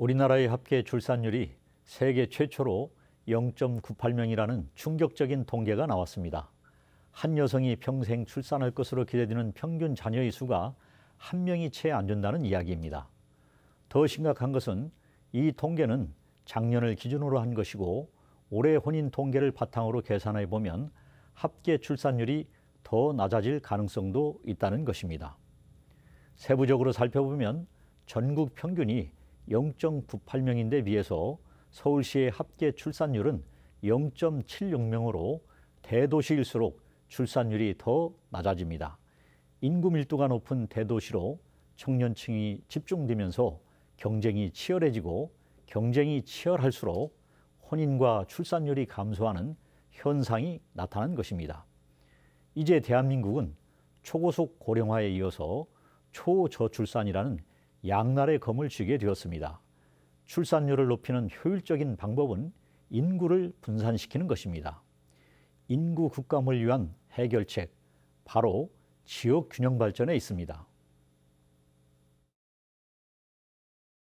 우리나라의 합계 출산율이 세계 최초로 0.98명이라는 충격적인 통계가 나왔습니다. 한 여성이 평생 출산할 것으로 기대되는 평균 자녀의 수가 한 명이 채 안 된다는 이야기입니다. 더 심각한 것은 이 통계는 작년을 기준으로 한 것이고 올해 혼인 통계를 바탕으로 계산해 보면 합계 출산율이 더 낮아질 가능성도 있다는 것입니다. 세부적으로 살펴보면 전국 평균이 0.98명인데 비해서 서울시의 합계 출산율은 0.76명으로 대도시일수록 출산율이 더 낮아집니다. 인구 밀도가 높은 대도시로 청년층이 집중되면서 경쟁이 치열해지고 경쟁이 치열할수록 혼인과 출산율이 감소하는 현상이 나타난 것입니다. 이제 대한민국은 초고속 고령화에 이어서 초저출산이라는 양날의 검을 쥐게 되었습니다. 출산율을 높이는 효율적인 방법은 인구를 분산시키는 것입니다. 인구 국감을 위한 해결책, 바로 지역 균형 발전에 있습니다.